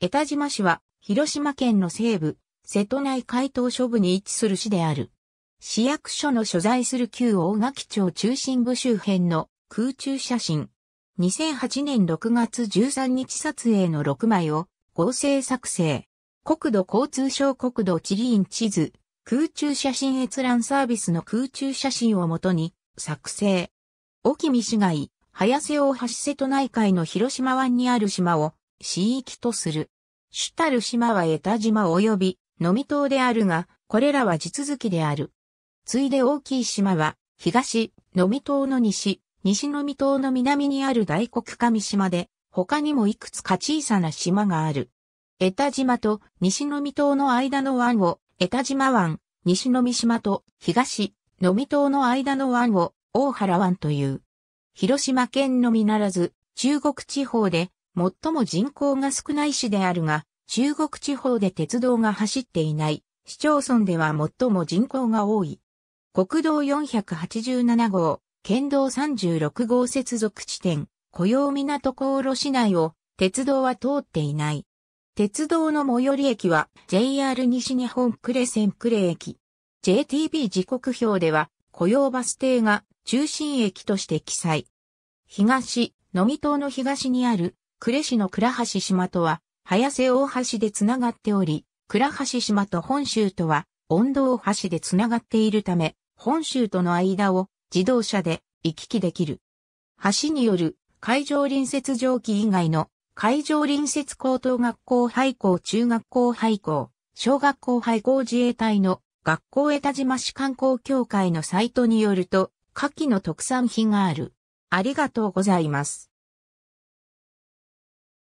江田島市は、広島県の西部、瀬戸内海島諸部に位置する市である。市役所の所在する旧大垣町中心部周辺の空中写真。2008年6月13日撮影の6枚を合成作成。国土交通省国土地理院地図、空中写真閲覧サービスの空中写真をもとに作成。沖見市街、早瀬大橋瀬戸内海の広島湾にある島を市域とする。主たる島は江田島及び、のみ島であるが、これらは地続きである。ついで大きい島は、東、のみ島の西、西のみ島の南にある大黒神島で、他にもいくつか小さな島がある。江田島と西のみ島の間の湾を、江田島湾、西のみ島と東、のみ島の間の湾を、大原湾という。広島県のみならず、中国地方で最も人口が少ない市であるが、中国地方で鉄道が走っていない市町村では最も人口が多い。国道487号、県道36号接続地点、雇用港航路市内を鉄道は通っていない。鉄道の最寄り駅は JR 西日本呉線呉駅。JTB 時刻表では雇用バス停が中心駅として記載。東、野見島の東にある呉市の倉橋島とは、早瀬大橋でつながっており、倉橋島と本州とは、温度大橋でつながっているため、本州との間を自動車で行き来できる。橋による海上隣接蒸気以外の海上隣接高等学校廃校中学校廃校、小学校廃校自衛隊の学校江田島市観光協会のサイトによると、下記の特産品がある。ありがとうございます。